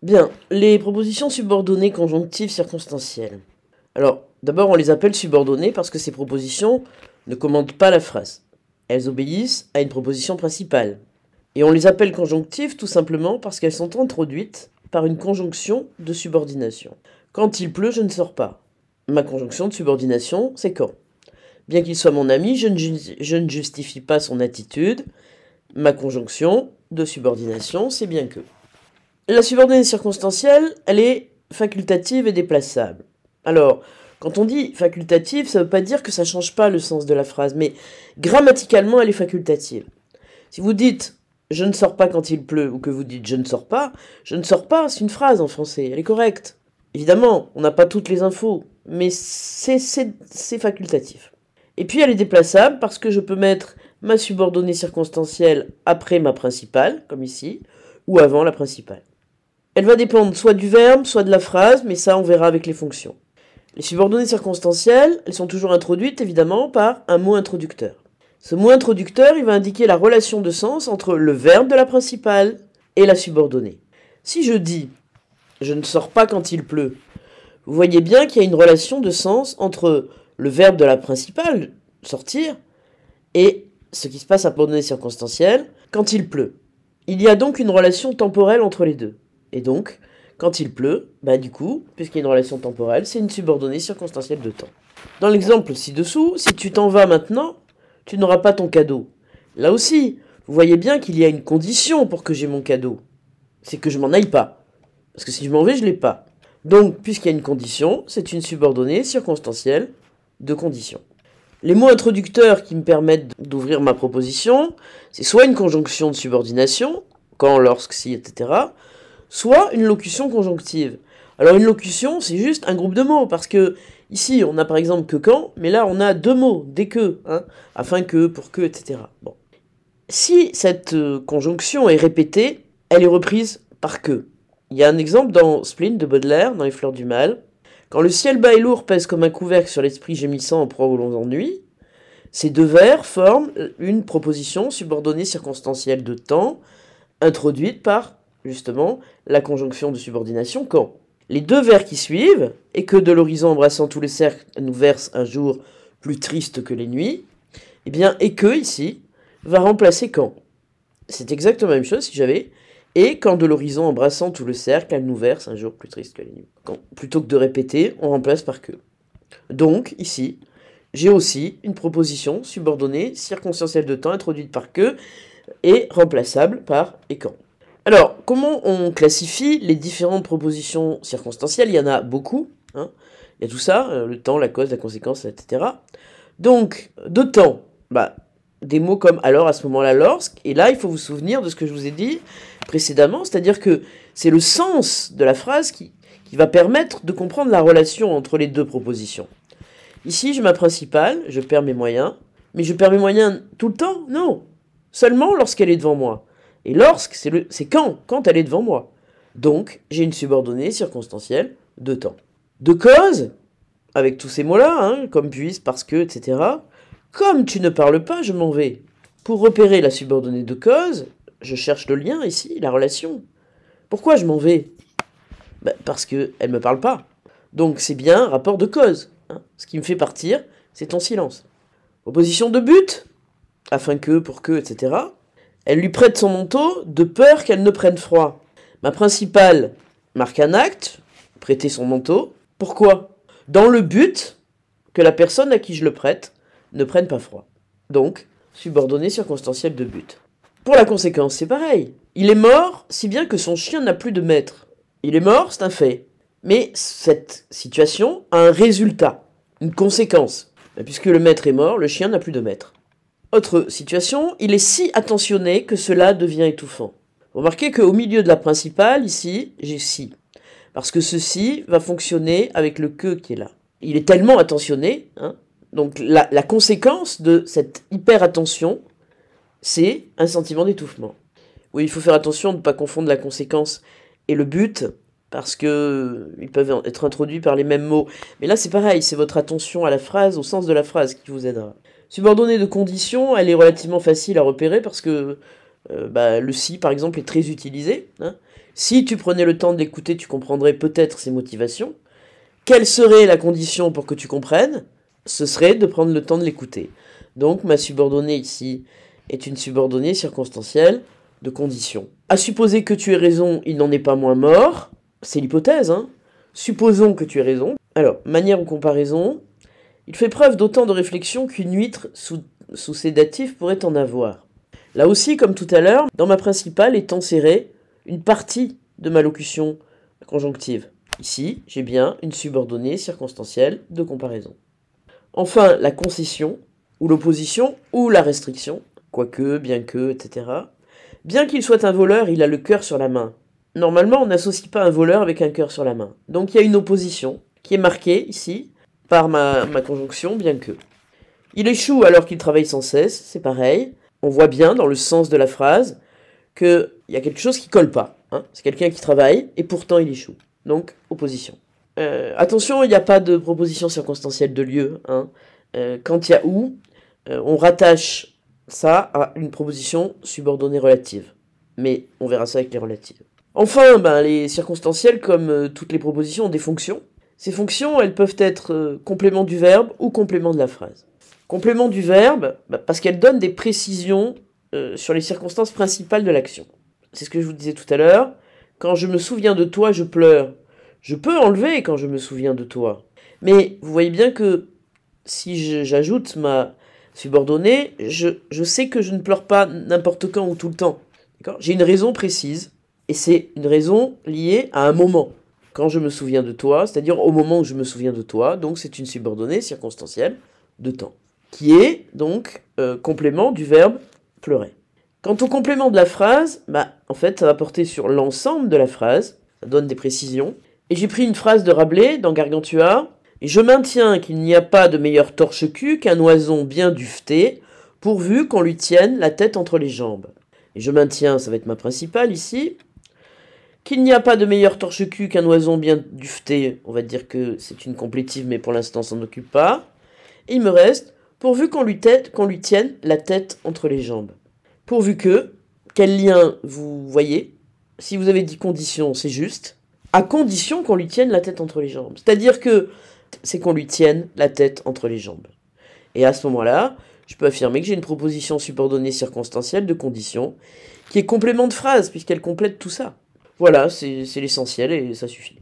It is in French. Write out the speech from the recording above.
Bien, les propositions subordonnées conjonctives circonstancielles. Alors, d'abord, on les appelle subordonnées parce que ces propositions ne commandent pas la phrase. Elles obéissent à une proposition principale. Et on les appelle conjonctives tout simplement parce qu'elles sont introduites par une conjonction de subordination. Quand il pleut, je ne sors pas. Ma conjonction de subordination, c'est quand. Bien qu'il soit mon ami, je ne, je ne justifie pas son attitude. Ma conjonction de subordination, c'est bien que. La subordonnée circonstancielle, elle est facultative et déplaçable. Alors, quand on dit facultative, ça ne veut pas dire que ça ne change pas le sens de la phrase, mais grammaticalement, elle est facultative. Si vous dites je ne sors pas quand il pleut ou que vous dites je ne sors pas, je ne sors pas, c'est une phrase en français, elle est correcte. Évidemment, on n'a pas toutes les infos, mais c'est facultatif. Et puis elle est déplaçable parce que je peux mettre ma subordonnée circonstancielle après ma principale, comme ici, ou avant la principale. Elle va dépendre soit du verbe, soit de la phrase, mais ça on verra avec les fonctions. Les subordonnées circonstancielles, elles sont toujours introduites évidemment par un mot introducteur. Ce mot introducteur, il va indiquer la relation de sens entre le verbe de la principale et la subordonnée. Si je dis je ne sors pas quand il pleut, vous voyez bien qu'il y a une relation de sens entre le verbe de la principale, sortir, et ce qui se passe à subordonnée circonstancielle, quand il pleut. Il y a donc une relation temporelle entre les deux. Et donc, quand il pleut, bah du coup, puisqu'il y a une relation temporelle, c'est une subordonnée circonstancielle de temps. Dans l'exemple ci-dessous, si tu t'en vas maintenant, tu n'auras pas ton cadeau. Là aussi, vous voyez bien qu'il y a une condition pour que j'ai mon cadeau. C'est que je m'en aille pas. Parce que si je m'en vais, je l'ai pas. Donc, puisqu'il y a une condition, c'est une subordonnée circonstancielle de condition. Les mots introducteurs qui me permettent d'ouvrir ma proposition, c'est soit une conjonction de subordination, quand, lorsque, si, etc., soit une locution conjonctive. Alors une locution, c'est juste un groupe de mots, parce que ici on a par exemple que quand, mais là on a deux mots, des que, hein, afin que, pour que, etc. Bon. Si cette euh, conjonction est répétée, elle est reprise par que. Il y a un exemple dans Splint de Baudelaire, dans Les Fleurs du Mal. Quand le ciel bas et lourd pèse comme un couvercle sur l'esprit gémissant en proie aux longs ennuis, ces deux vers forment une proposition subordonnée circonstancielle de temps, introduite par justement, la conjonction de subordination quand les deux vers qui suivent, et que de l'horizon embrassant tous les cercles nous verse un jour plus triste que les nuits, et eh bien, et que ici, va remplacer quand C'est exactement la même chose si j'avais et quand de l'horizon embrassant tout le cercle, elle nous verse un jour plus triste que les nuits. Quand, plutôt que de répéter, on remplace par que. Donc, ici, j'ai aussi une proposition subordonnée circonstancielle de temps introduite par que et remplaçable par et quand. Alors, comment on classifie les différentes propositions circonstancielles Il y en a beaucoup. Hein Il y a tout ça, euh, le temps, la cause, la conséquence, etc. Donc, de temps, bah, des mots comme alors, à ce moment-là, lorsque. Et là, il faut vous souvenir de ce que je vous ai dit précédemment, c'est-à-dire que c'est le sens de la phrase qui, qui va permettre de comprendre la relation entre les deux propositions. Ici, j'ai ma principale, je perds mes moyens, mais je perds mes moyens tout le temps Non, seulement lorsqu'elle est devant moi. Et lorsque, c'est, le, quand Quand elle est devant moi. Donc, j'ai une subordonnée circonstancielle de temps. De cause, avec tous ces mots-là, hein, comme puisse, parce que, etc. Comme tu ne parles pas, je m'en vais. Pour repérer la subordonnée de cause, je cherche le lien ici, la relation. Pourquoi je m'en vais ben, Parce qu'elle ne me parle pas. Donc c'est bien rapport de cause. Hein. Ce qui me fait partir, c'est ton silence. Opposition de but, afin que, pour que, etc. Elle lui prête son manteau de peur qu'elle ne prenne froid. Ma principale marque un acte, prêter son manteau. Pourquoi Dans le but que la personne à qui je le prête ne prenne pas froid. Donc, subordonnée circonstancielle de but. Pour la conséquence, c'est pareil. Il est mort, si bien que son chien n'a plus de maître. Il est mort, c'est un fait. Mais cette situation a un résultat, une conséquence. Bah, puisque le maître est mort, le chien n'a plus de maître. Autre situation, il est si attentionné que cela devient étouffant. Remarquez qu'au milieu de la principale, ici, j'ai si. Parce que ceci va fonctionner avec le que qui est là. Il est tellement attentionné, hein. donc la, la, conséquence de cette hyper-attention, c'est un sentiment d'étouffement. Oui, il faut faire attention de ne pas confondre la conséquence et le but parce que euh, ils peuvent être introduits par les mêmes mots. Mais là, c'est pareil, c'est votre attention à la phrase, au sens de la phrase qui vous aidera. Subordonnée de condition, elle est relativement facile à repérer parce que euh, bah, le si, par exemple, est très utilisé. Hein. Si tu prenais le temps de l'écouter, tu comprendrais peut-être ses motivations. Quelle serait la condition pour que tu comprennes Ce serait de prendre le temps de l'écouter. Donc ma subordonnée ici est une subordonnée circonstancielle de condition. À supposer que tu aies raison, il n'en est pas moins mort c'est l'hypothèse, hein. supposons que tu aies raison. Alors, manière ou comparaison, il fait preuve d'autant de réflexion qu'une huître sous, sous sédatif pourrait en avoir. Là aussi, comme tout à l'heure, dans ma principale est serrée, une partie de ma locution conjonctive. Ici, j'ai bien une subordonnée circonstancielle de comparaison. Enfin, la concession, ou l'opposition, ou la restriction, quoique, bien que, etc. Bien qu'il soit un voleur, il a le cœur sur la main. Normalement, on n'associe pas un voleur avec un cœur sur la main. Donc il y a une opposition qui est marquée ici par ma, conjonction bien que. Il échoue alors qu'il travaille sans cesse, c'est pareil. On voit bien dans le sens de la phrase qu'il y a quelque chose qui colle pas. Hein. C'est quelqu'un qui travaille et pourtant il échoue. Donc opposition. Euh, attention, il n'y a pas de proposition circonstancielle de lieu. Hein. Euh, quand il y a où, euh, on rattache ça à une proposition subordonnée relative. Mais on verra ça avec les relatives. Enfin, ben, les circonstanciels, comme euh, toutes les propositions, ont des fonctions. Ces fonctions, elles peuvent être euh, complément du verbe ou complément de la phrase. Complément du verbe, ben, parce qu'elles donnent des précisions euh, sur les circonstances principales de l'action. C'est ce que je vous disais tout à l'heure. Quand je me souviens de toi, je pleure. Je peux enlever quand je me souviens de toi. Mais vous voyez bien que si j'ajoute ma subordonnée, je, je, sais que je ne pleure pas n'importe quand ou tout le temps. J'ai une raison précise et c'est une raison liée à un moment. Quand je me souviens de toi, c'est-à-dire au moment où je me souviens de toi, donc c'est une subordonnée circonstancielle de temps, qui est donc euh, complément du verbe pleurer. Quant au complément de la phrase, bah, en fait, ça va porter sur l'ensemble de la phrase, ça donne des précisions. Et j'ai pris une phrase de Rabelais dans Gargantua, et je maintiens qu'il n'y a pas de meilleur torche-cul qu'un oison bien duveté, pourvu qu'on lui tienne la tête entre les jambes. Et je maintiens, ça va être ma principale ici, qu'il n'y a pas de meilleur torche-cul qu'un oison bien duveté. On va dire que c'est une complétive, mais pour l'instant, s'en occupe pas. il me reste, pourvu qu'on lui, tête, qu'on lui tienne la tête entre les jambes. Pourvu que, quel lien vous voyez Si vous avez dit condition, c'est juste. À condition qu'on lui tienne la tête entre les jambes. C'est-à-dire que c'est qu'on lui tienne la tête entre les jambes. Et à ce moment-là, je peux affirmer que j'ai une proposition subordonnée circonstancielle de condition qui est complément de phrase puisqu'elle complète tout ça. Voilà, c'est l'essentiel et ça suffit.